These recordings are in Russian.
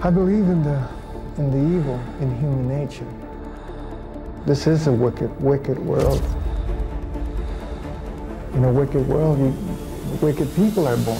I believe in the, in the evil in human nature. This is a wicked, wicked world. In a wicked world, you, wicked people are born.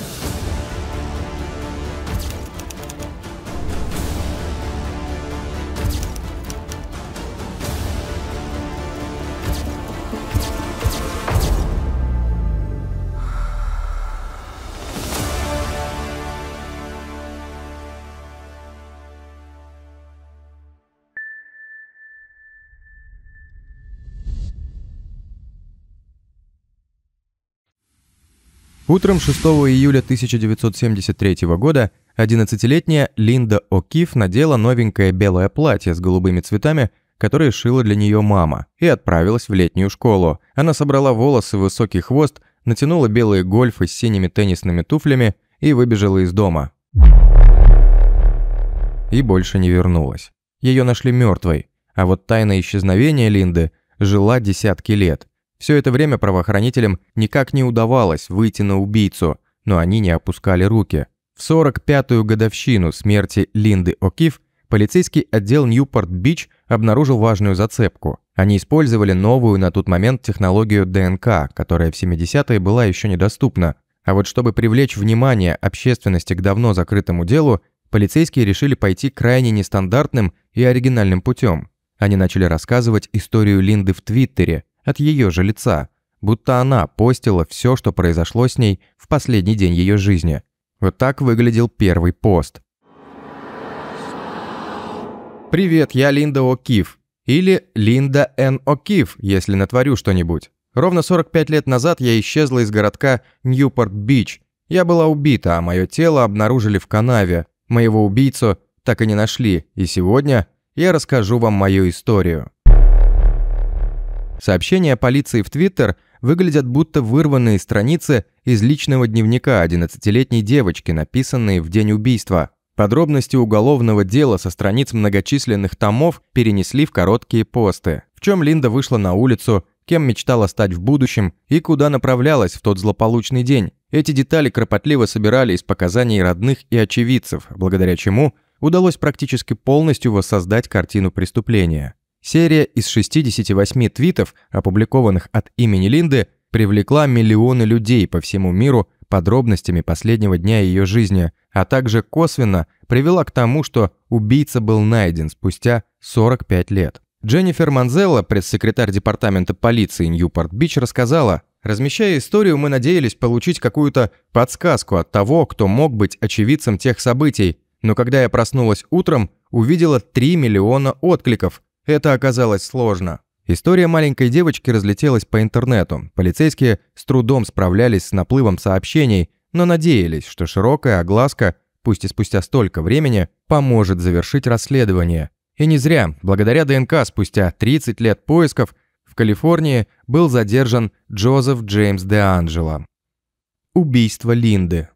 Утром 6 июля 1973 года 11-летняя Линда О'Киф надела новенькое белое платье с голубыми цветами, которое шила для нее мама, и отправилась в летнюю школу. Она собрала волосы в высокий хвост, натянула белые гольфы с синими теннисными туфлями и выбежала из дома. И больше не вернулась. Ее нашли мертвой, а вот тайна исчезновения Линды жила десятки лет – все это время правоохранителям никак не удавалось выйти на убийцу, но они не опускали руки. В 45-ю годовщину смерти Линды О'Кив полицейский отдел Ньюпорт-Бич обнаружил важную зацепку. Они использовали новую на тот момент технологию ДНК, которая в 70-е была еще недоступна. А вот чтобы привлечь внимание общественности к давно закрытому делу, полицейские решили пойти крайне нестандартным и оригинальным путем. Они начали рассказывать историю Линды в Твиттере, от ее же лица, будто она постила все, что произошло с ней в последний день ее жизни. Вот так выглядел первый пост. «Привет, я Линда О'Кив. Или Линда Н. О'Кив, если натворю что-нибудь. Ровно 45 лет назад я исчезла из городка Ньюпорт-Бич. Я была убита, а мое тело обнаружили в канаве. Моего убийцу так и не нашли, и сегодня я расскажу вам мою историю. Сообщения полиции в Твиттер выглядят будто вырванные страницы из личного дневника 11-летней девочки, написанные в день убийства. Подробности уголовного дела со страниц многочисленных томов перенесли в короткие посты, в чем Линда вышла на улицу, кем мечтала стать в будущем и куда направлялась в тот злополучный день. Эти детали кропотливо собирали из показаний родных и очевидцев, благодаря чему удалось практически полностью воссоздать картину преступления. Серия из 68 твитов, опубликованных от имени Линды, привлекла миллионы людей по всему миру подробностями последнего дня ее жизни, а также косвенно привела к тому, что убийца был найден спустя 45 лет. Дженнифер Манзелла, пресс-секретарь департамента полиции Ньюпорт-Бич, рассказала, «Размещая историю, мы надеялись получить какую-то подсказку от того, кто мог быть очевидцем тех событий, но когда я проснулась утром, увидела 3 миллиона откликов, это оказалось сложно. История маленькой девочки разлетелась по интернету. Полицейские с трудом справлялись с наплывом сообщений, но надеялись, что широкая огласка, пусть и спустя столько времени, поможет завершить расследование. И не зря, благодаря ДНК спустя 30 лет поисков, в Калифорнии был задержан Джозеф Джеймс Де Анджело. Убийство Линды.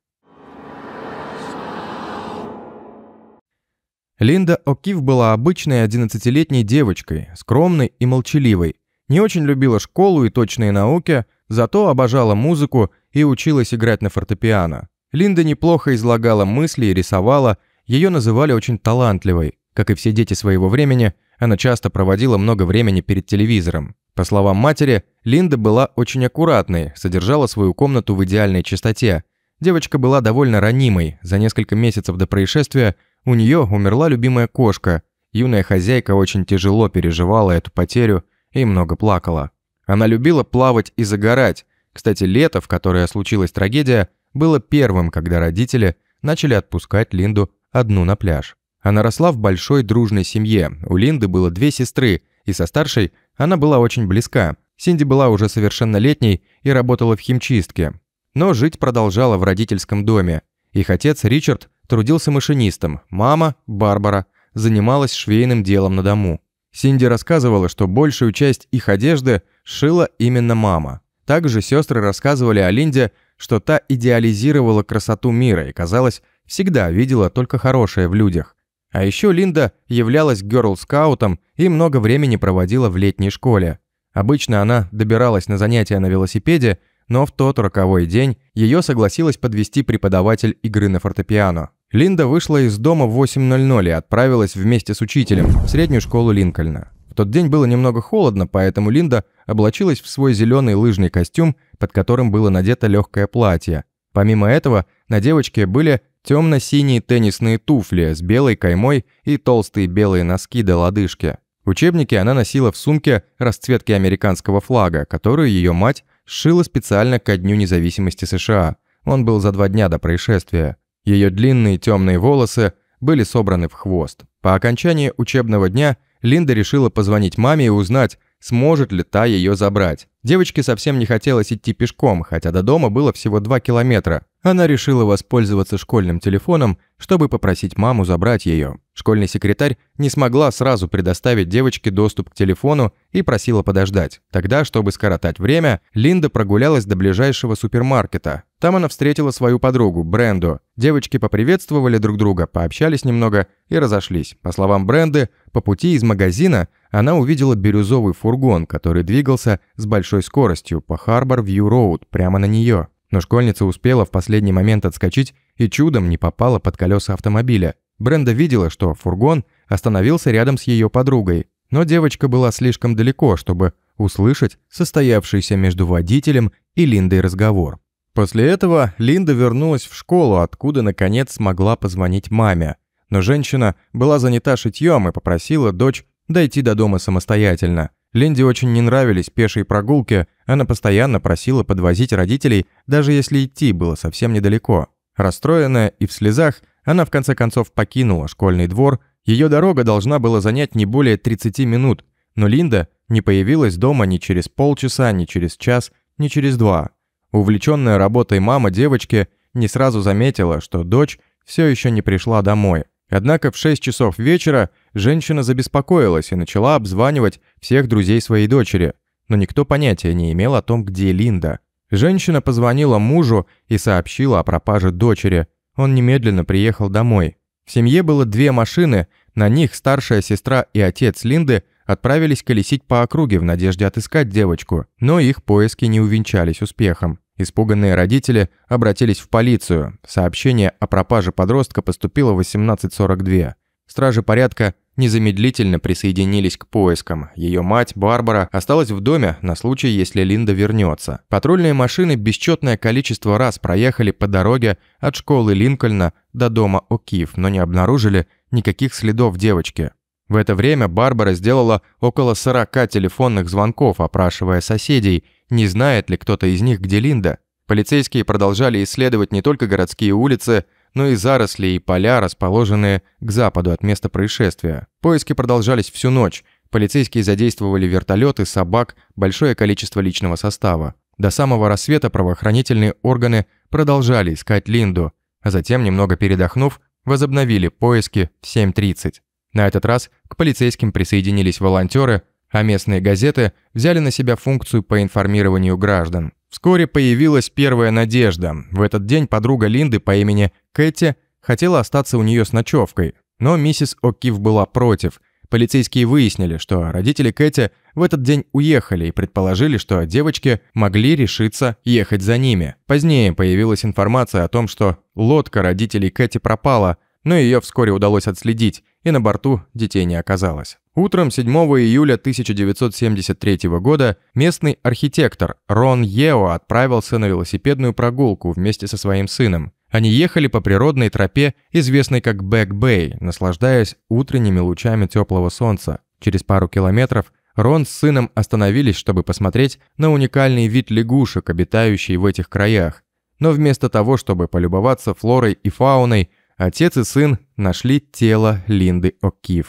Линда О'Кив была обычной 11-летней девочкой, скромной и молчаливой. Не очень любила школу и точные науки, зато обожала музыку и училась играть на фортепиано. Линда неплохо излагала мысли и рисовала, ее называли очень талантливой. Как и все дети своего времени, она часто проводила много времени перед телевизором. По словам матери, Линда была очень аккуратной, содержала свою комнату в идеальной чистоте. Девочка была довольно ранимой. За несколько месяцев до происшествия у нее умерла любимая кошка. Юная хозяйка очень тяжело переживала эту потерю и много плакала. Она любила плавать и загорать. Кстати, лето, в которое случилась трагедия, было первым, когда родители начали отпускать Линду одну на пляж. Она росла в большой дружной семье. У Линды было две сестры, и со старшей она была очень близка. Синди была уже совершеннолетней и работала в химчистке. Но жить продолжала в родительском доме. Их отец Ричард трудился машинистом, мама, Барбара, занималась швейным делом на дому. Синди рассказывала, что большую часть их одежды шила именно мама. Также сестры рассказывали о Линде, что та идеализировала красоту мира и, казалось, всегда видела только хорошее в людях. А еще Линда являлась герл-скаутом и много времени проводила в летней школе. Обычно она добиралась на занятия на велосипеде, но в тот роковой день ее согласилась подвести преподаватель игры на фортепиано. Линда вышла из дома в 8.00 и отправилась вместе с учителем в среднюю школу Линкольна. В тот день было немного холодно, поэтому Линда облачилась в свой зеленый лыжный костюм, под которым было надето легкое платье. Помимо этого, на девочке были темно-синие теннисные туфли с белой каймой и толстые белые носки до лодыжки. Учебники она носила в сумке расцветки американского флага, которую ее мать сшила специально ко Дню независимости США. Он был за два дня до происшествия. Ее длинные темные волосы были собраны в хвост. По окончании учебного дня Линда решила позвонить маме и узнать, сможет ли та ее забрать. Девочке совсем не хотелось идти пешком, хотя до дома было всего 2 километра. Она решила воспользоваться школьным телефоном, чтобы попросить маму забрать ее. Школьный секретарь не смогла сразу предоставить девочке доступ к телефону и просила подождать. Тогда, чтобы скоротать время, Линда прогулялась до ближайшего супермаркета. Там она встретила свою подругу, Бренду. Девочки поприветствовали друг друга, пообщались немного и разошлись. По словам Бренды, по пути из магазина она увидела бирюзовый фургон, который двигался с большой скоростью по Харбор-Вью-Роуд прямо на нее. Но школьница успела в последний момент отскочить и чудом не попала под колеса автомобиля. Бренда видела, что фургон остановился рядом с ее подругой, но девочка была слишком далеко, чтобы услышать состоявшийся между водителем и Линдой разговор. После этого Линда вернулась в школу, откуда, наконец, смогла позвонить маме. Но женщина была занята шитьем и попросила дочь дойти до дома самостоятельно. Линде очень не нравились пешие прогулки, она постоянно просила подвозить родителей, даже если идти было совсем недалеко. Расстроенная и в слезах, она в конце концов покинула школьный двор, ее дорога должна была занять не более 30 минут, но Линда не появилась дома ни через полчаса, ни через час, ни через два. Увлечённая работой мама девочки не сразу заметила, что дочь всё ещё не пришла домой. Однако в 6 часов вечера женщина забеспокоилась и начала обзванивать всех друзей своей дочери, но никто понятия не имел о том, где Линда. Женщина позвонила мужу и сообщила о пропаже дочери. Он немедленно приехал домой. В семье было две машины, на них старшая сестра и отец Линды отправились колесить по округе в надежде отыскать девочку, но их поиски не увенчались успехом. Испуганные родители обратились в полицию. Сообщение о пропаже подростка поступило в 18.42. Стражи порядка незамедлительно присоединились к поискам. Ее мать, Барбара, осталась в доме на случай, если Линда вернется. Патрульные машины бесчетное количество раз проехали по дороге от школы Линкольна до дома О'Кив, но не обнаружили никаких следов девочки. В это время Барбара сделала около 40 телефонных звонков, опрашивая соседей, не знает ли кто-то из них, где Линда. Полицейские продолжали исследовать не только городские улицы, но и заросли и поля, расположенные к западу от места происшествия. Поиски продолжались всю ночь. Полицейские задействовали вертолеты, собак, большое количество личного состава. До самого рассвета правоохранительные органы продолжали искать Линду, а затем, немного передохнув, возобновили поиски в 7.30. На этот раз к полицейским присоединились волонтеры, а местные газеты взяли на себя функцию по информированию граждан. Вскоре появилась первая надежда. В этот день подруга Линды по имени Кэти хотела остаться у нее с ночевкой, но миссис О'Кив была против. Полицейские выяснили, что родители Кэти в этот день уехали и предположили, что девочки могли решиться ехать за ними. Позднее появилась информация о том, что лодка родителей Кэти пропала, но ее вскоре удалось отследить и на борту детей не оказалось. Утром 7 июля 1973 года местный архитектор Рон Ео отправился на велосипедную прогулку вместе со своим сыном. Они ехали по природной тропе, известной как Бэк-Бэй, наслаждаясь утренними лучами теплого солнца. Через пару километров Рон с сыном остановились, чтобы посмотреть на уникальный вид лягушек, обитающий в этих краях. Но вместо того, чтобы полюбоваться флорой и фауной, Отец и сын нашли тело Линды О'Кив.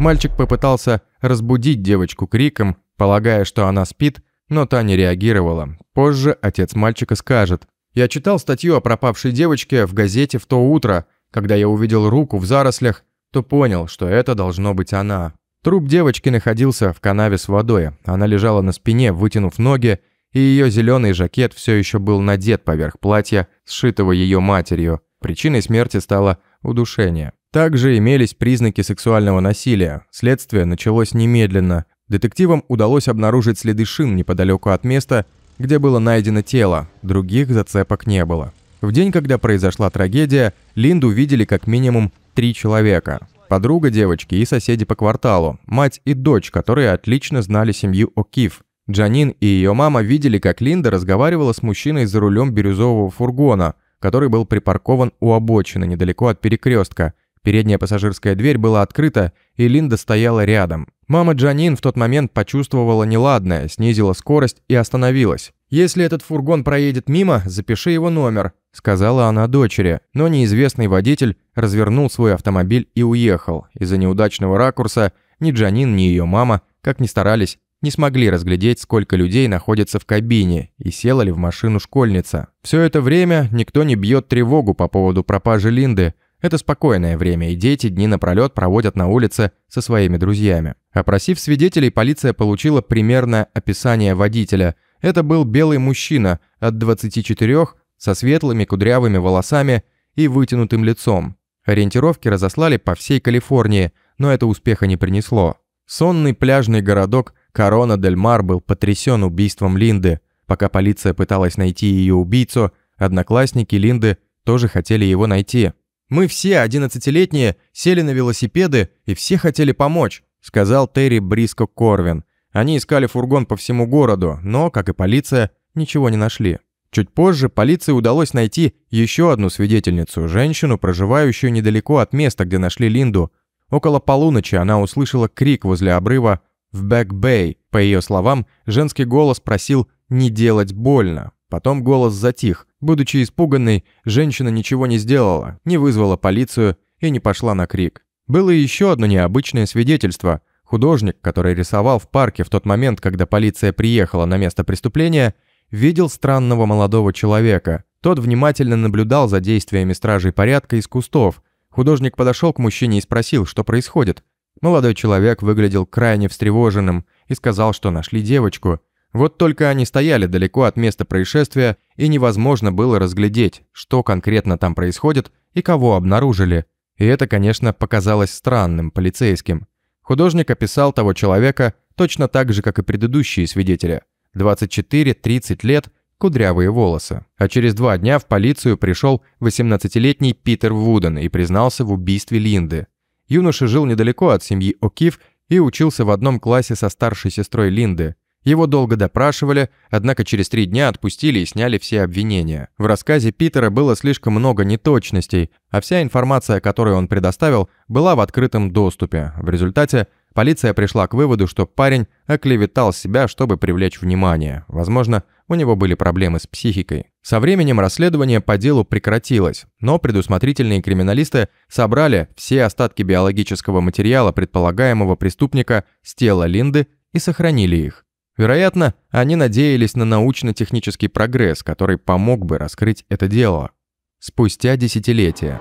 Мальчик попытался разбудить девочку криком, полагая, что она спит, но та не реагировала. Позже отец мальчика скажет. «Я читал статью о пропавшей девочке в газете в то утро. Когда я увидел руку в зарослях, то понял, что это должно быть она». Труп девочки находился в канаве с водой. Она лежала на спине, вытянув ноги, и ее зеленый жакет все еще был надет поверх платья, сшитого ее матерью. Причиной смерти стало удушение. Также имелись признаки сексуального насилия. Следствие началось немедленно. Детективам удалось обнаружить следы шин неподалеку от места, где было найдено тело, других зацепок не было. В день, когда произошла трагедия, Линду видели как минимум три человека. Подруга девочки и соседи по кварталу, мать и дочь, которые отлично знали семью О'Кив. Джанин и ее мама видели, как Линда разговаривала с мужчиной за рулем бирюзового фургона, который был припаркован у обочины недалеко от перекрестка. Передняя пассажирская дверь была открыта, и Линда стояла рядом. Мама Джанин в тот момент почувствовала неладное, снизила скорость и остановилась. «Если этот фургон проедет мимо, запиши его номер», – сказала она дочери. Но неизвестный водитель развернул свой автомобиль и уехал. Из-за неудачного ракурса ни Джанин, ни ее мама, как ни старались, не смогли разглядеть, сколько людей находится в кабине и села ли в машину школьница. Все это время никто не бьет тревогу по поводу пропажи Линды. Это спокойное время, и дети дни напролет проводят на улице со своими друзьями. Опросив свидетелей, полиция получила примерное описание водителя. Это был белый мужчина от 24 со светлыми кудрявыми волосами и вытянутым лицом. Ориентировки разослали по всей Калифорнии, но это успеха не принесло. Сонный пляжный городок Корона Дель Мар был потрясен убийством Линды. Пока полиция пыталась найти ее убийцу, одноклассники Линды тоже хотели его найти. «Мы все, 11-летние, сели на велосипеды и все хотели помочь», сказал Терри Бриско Корвин. Они искали фургон по всему городу, но, как и полиция, ничего не нашли. Чуть позже полиции удалось найти еще одну свидетельницу, женщину, проживающую недалеко от места, где нашли Линду. Около полуночи она услышала крик возле обрыва в Бэк-Бэй, по ее словам, женский голос просил «не делать больно». Потом голос затих. Будучи испуганной, женщина ничего не сделала, не вызвала полицию и не пошла на крик. Было еще одно необычное свидетельство. Художник, который рисовал в парке в тот момент, когда полиция приехала на место преступления, видел странного молодого человека. Тот внимательно наблюдал за действиями стражей порядка из кустов. Художник подошел к мужчине и спросил, что происходит. Молодой человек выглядел крайне встревоженным и сказал, что нашли девочку. Вот только они стояли далеко от места происшествия, и невозможно было разглядеть, что конкретно там происходит и кого обнаружили. И это, конечно, показалось странным полицейским. Художник описал того человека точно так же, как и предыдущие свидетели. 24-30 лет, кудрявые волосы. А через два дня в полицию пришел 18-летний Питер Вуден и признался в убийстве Линды. Юноша жил недалеко от семьи О'Кив и учился в одном классе со старшей сестрой Линды. Его долго допрашивали, однако через три дня отпустили и сняли все обвинения. В рассказе Питера было слишком много неточностей, а вся информация, которую он предоставил, была в открытом доступе. В результате Полиция пришла к выводу, что парень оклеветал себя, чтобы привлечь внимание. Возможно, у него были проблемы с психикой. Со временем расследование по делу прекратилось, но предусмотрительные криминалисты собрали все остатки биологического материала предполагаемого преступника с тела Линды и сохранили их. Вероятно, они надеялись на научно-технический прогресс, который помог бы раскрыть это дело. Спустя десятилетия.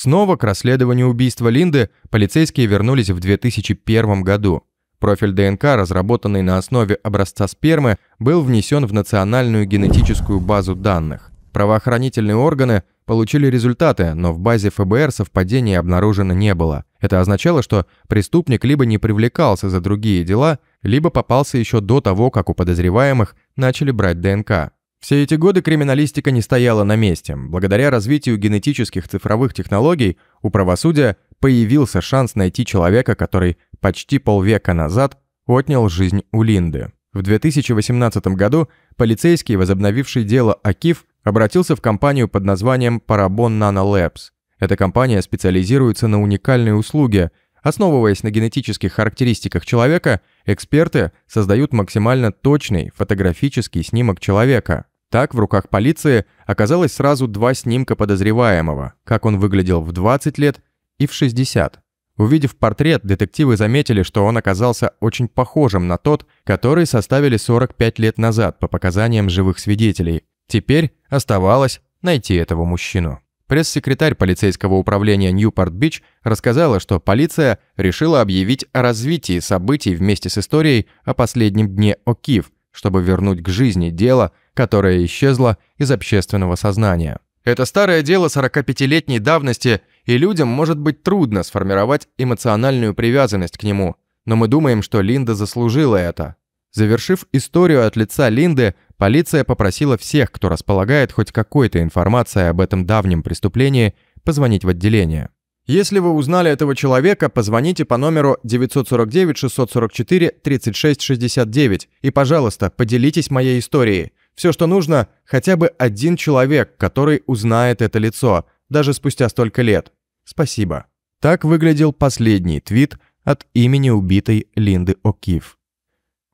Снова к расследованию убийства Линды полицейские вернулись в 2001 году. Профиль ДНК, разработанный на основе образца спермы, был внесен в национальную генетическую базу данных. Правоохранительные органы получили результаты, но в базе ФБР совпадений обнаружено не было. Это означало, что преступник либо не привлекался за другие дела, либо попался еще до того, как у подозреваемых начали брать ДНК. Все эти годы криминалистика не стояла на месте. Благодаря развитию генетических цифровых технологий у правосудия появился шанс найти человека, который почти полвека назад отнял жизнь у Линды. В 2018 году полицейский, возобновивший дело Акиф, обратился в компанию под названием Parabon Nano Labs. Эта компания специализируется на уникальной услуге. Основываясь на генетических характеристиках человека, эксперты создают максимально точный фотографический снимок человека, так в руках полиции оказалось сразу два снимка подозреваемого, как он выглядел в 20 лет и в 60. Увидев портрет, детективы заметили, что он оказался очень похожим на тот, который составили 45 лет назад по показаниям живых свидетелей. Теперь оставалось найти этого мужчину. Пресс-секретарь полицейского управления Ньюпорт-Бич рассказала, что полиция решила объявить о развитии событий вместе с историей о последнем дне О'Кив, чтобы вернуть к жизни дело – которая исчезла из общественного сознания. Это старое дело 45-летней давности, и людям может быть трудно сформировать эмоциональную привязанность к нему, но мы думаем, что Линда заслужила это. Завершив историю от лица Линды, полиция попросила всех, кто располагает хоть какой-то информацией об этом давнем преступлении, позвонить в отделение. Если вы узнали этого человека, позвоните по номеру 949-644-3669 и, пожалуйста, поделитесь моей историей. Все, что нужно, хотя бы один человек, который узнает это лицо, даже спустя столько лет. Спасибо. Так выглядел последний твит от имени убитой Линды О'Кифф.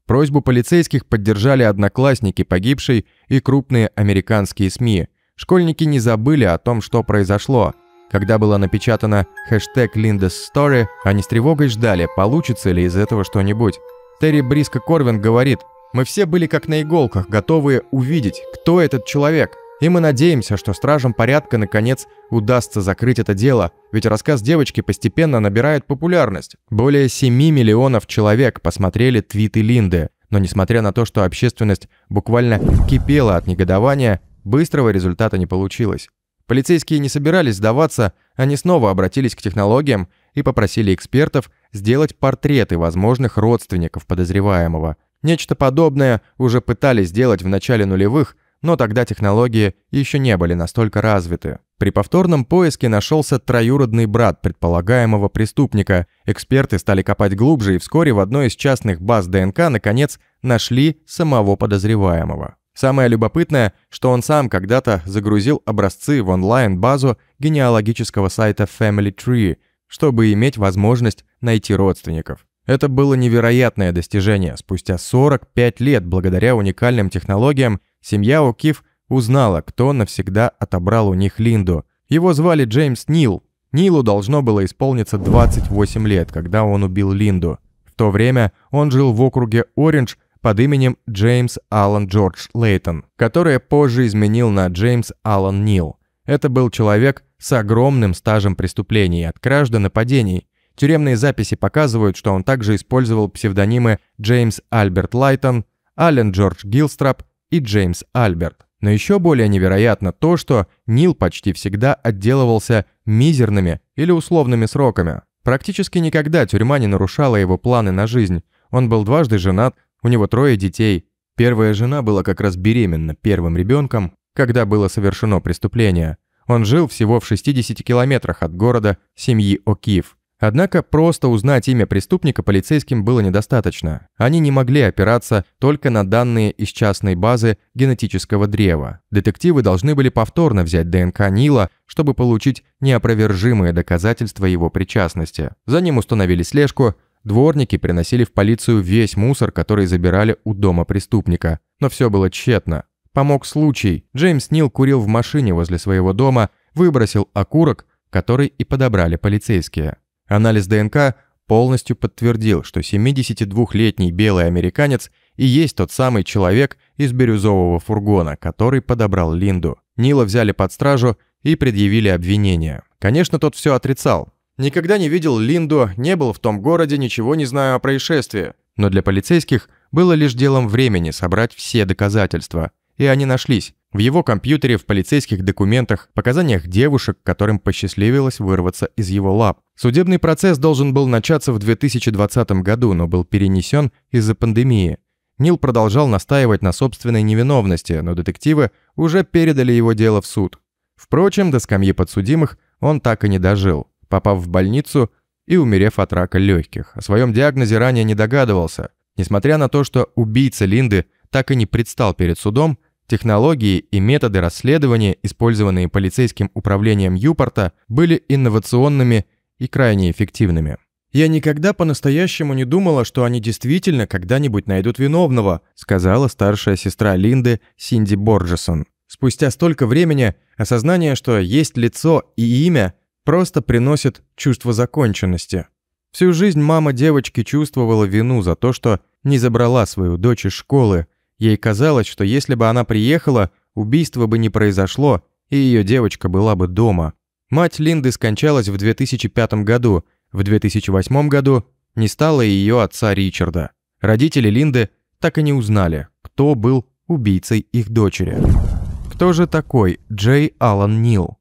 Просьбу полицейских поддержали одноклассники погибшей и крупные американские СМИ. Школьники не забыли о том, что произошло. Когда была напечатана хэштег «Linda's Story», они с тревогой ждали, получится ли из этого что-нибудь. Терри Бриско Корвин говорит – мы все были как на иголках, готовые увидеть, кто этот человек. И мы надеемся, что стражам порядка наконец удастся закрыть это дело, ведь рассказ девочки постепенно набирает популярность. Более 7 миллионов человек посмотрели твиты Линды, но несмотря на то, что общественность буквально кипела от негодования, быстрого результата не получилось. Полицейские не собирались сдаваться, они снова обратились к технологиям и попросили экспертов сделать портреты возможных родственников подозреваемого, Нечто подобное уже пытались сделать в начале нулевых, но тогда технологии еще не были настолько развиты. При повторном поиске нашелся троюродный брат предполагаемого преступника. Эксперты стали копать глубже и вскоре в одной из частных баз ДНК наконец нашли самого подозреваемого. Самое любопытное, что он сам когда-то загрузил образцы в онлайн-базу генеалогического сайта Family Tree, чтобы иметь возможность найти родственников. Это было невероятное достижение. Спустя 45 лет, благодаря уникальным технологиям, семья О'Кив узнала, кто навсегда отобрал у них Линду. Его звали Джеймс Нил. Нилу должно было исполниться 28 лет, когда он убил Линду. В то время он жил в округе Ориндж под именем Джеймс Аллан Джордж Лейтон, которое позже изменил на Джеймс Аллан Нил. Это был человек с огромным стажем преступлений от краж до нападений, Тюремные записи показывают, что он также использовал псевдонимы Джеймс Альберт Лайтон, Аллен Джордж Гилстроп и Джеймс Альберт. Но еще более невероятно то, что Нил почти всегда отделывался мизерными или условными сроками. Практически никогда тюрьма не нарушала его планы на жизнь. Он был дважды женат, у него трое детей. Первая жена была как раз беременна первым ребенком, когда было совершено преступление. Он жил всего в 60 километрах от города семьи О'Кив. Однако просто узнать имя преступника полицейским было недостаточно. Они не могли опираться только на данные из частной базы генетического древа. Детективы должны были повторно взять ДНК Нила, чтобы получить неопровержимые доказательства его причастности. За ним установили слежку, дворники приносили в полицию весь мусор, который забирали у дома преступника. Но все было тщетно. Помог случай. Джеймс Нил курил в машине возле своего дома, выбросил окурок, который и подобрали полицейские. Анализ ДНК полностью подтвердил, что 72-летний белый американец и есть тот самый человек из бирюзового фургона, который подобрал Линду. Нила взяли под стражу и предъявили обвинение. Конечно, тот все отрицал. Никогда не видел Линду, не был в том городе, ничего не знаю о происшествии. Но для полицейских было лишь делом времени собрать все доказательства – и они нашлись. В его компьютере, в полицейских документах, показаниях девушек, которым посчастливилось вырваться из его лап. Судебный процесс должен был начаться в 2020 году, но был перенесен из-за пандемии. Нил продолжал настаивать на собственной невиновности, но детективы уже передали его дело в суд. Впрочем, до скамьи подсудимых он так и не дожил, попав в больницу и умерев от рака легких. О своем диагнозе ранее не догадывался. Несмотря на то, что убийца Линды так и не предстал перед судом, Технологии и методы расследования, использованные полицейским управлением Юпорта, были инновационными и крайне эффективными. «Я никогда по-настоящему не думала, что они действительно когда-нибудь найдут виновного», сказала старшая сестра Линды Синди Борджесон. Спустя столько времени осознание, что есть лицо и имя, просто приносит чувство законченности. Всю жизнь мама девочки чувствовала вину за то, что не забрала свою дочь из школы, Ей казалось, что если бы она приехала, убийство бы не произошло, и ее девочка была бы дома. Мать Линды скончалась в 2005 году, в 2008 году не стало и ее отца Ричарда. Родители Линды так и не узнали, кто был убийцей их дочери. Кто же такой Джей Аллан Нил?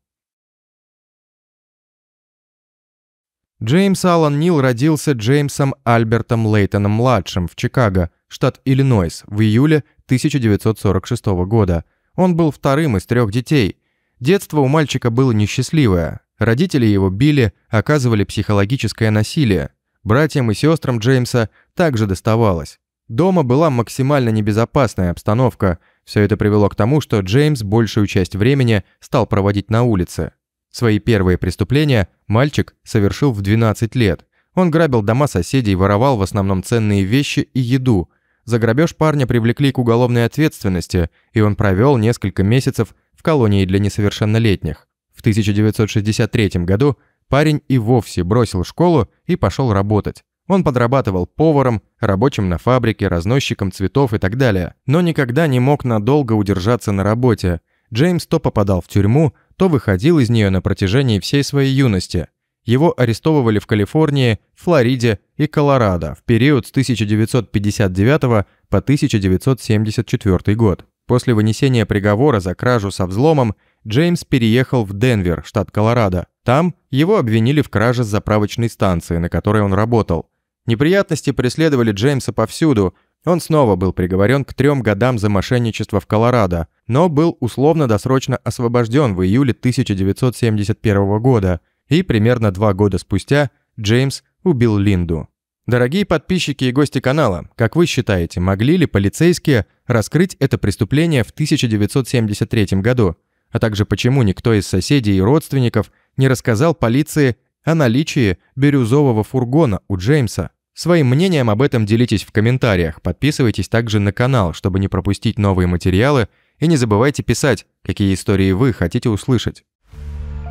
Джеймс Аллан Нил родился Джеймсом Альбертом Лейтоном-младшим в Чикаго, штат Иллинойс, в июле 1946 года. Он был вторым из трех детей. Детство у мальчика было несчастливое. Родители его били, оказывали психологическое насилие. Братьям и сестрам Джеймса также доставалось. Дома была максимально небезопасная обстановка. Все это привело к тому, что Джеймс большую часть времени стал проводить на улице. Свои первые преступления мальчик совершил в 12 лет. Он грабил дома соседей, воровал в основном ценные вещи и еду. За грабеж парня привлекли к уголовной ответственности, и он провел несколько месяцев в колонии для несовершеннолетних. В 1963 году парень и вовсе бросил школу и пошел работать. Он подрабатывал поваром, рабочим на фабрике, разносчиком цветов и так далее, но никогда не мог надолго удержаться на работе. Джеймс то попадал в тюрьму, то выходил из нее на протяжении всей своей юности. Его арестовывали в Калифорнии, Флориде и Колорадо в период с 1959 по 1974 год. После вынесения приговора за кражу со взломом Джеймс переехал в Денвер, штат Колорадо. Там его обвинили в краже с заправочной станции, на которой он работал. Неприятности преследовали Джеймса повсюду. Он снова был приговорен к трем годам за мошенничество в Колорадо, но был условно-досрочно освобожден в июле 1971 года, и примерно два года спустя Джеймс убил Линду. Дорогие подписчики и гости канала, как вы считаете, могли ли полицейские раскрыть это преступление в 1973 году? А также почему никто из соседей и родственников не рассказал полиции о наличии бирюзового фургона у Джеймса? Своим мнением об этом делитесь в комментариях, подписывайтесь также на канал, чтобы не пропустить новые материалы – и не забывайте писать, какие истории вы хотите услышать.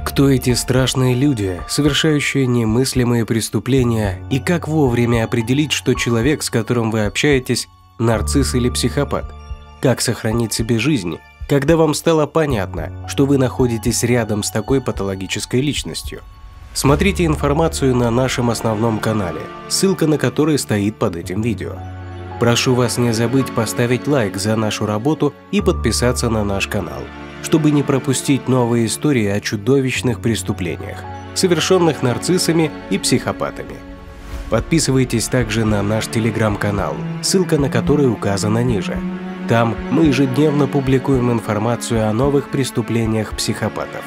Кто эти страшные люди, совершающие немыслимые преступления, и как вовремя определить, что человек, с которым вы общаетесь, нарцисс или психопат? Как сохранить себе жизнь, когда вам стало понятно, что вы находитесь рядом с такой патологической личностью? Смотрите информацию на нашем основном канале, ссылка на который стоит под этим видео. Прошу вас не забыть поставить лайк за нашу работу и подписаться на наш канал, чтобы не пропустить новые истории о чудовищных преступлениях, совершенных нарциссами и психопатами. Подписывайтесь также на наш телеграм-канал, ссылка на который указана ниже. Там мы ежедневно публикуем информацию о новых преступлениях психопатов.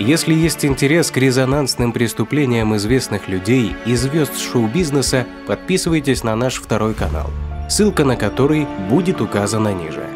Если есть интерес к резонансным преступлениям известных людей и звезд шоу-бизнеса, подписывайтесь на наш второй канал – ссылка на который будет указана ниже.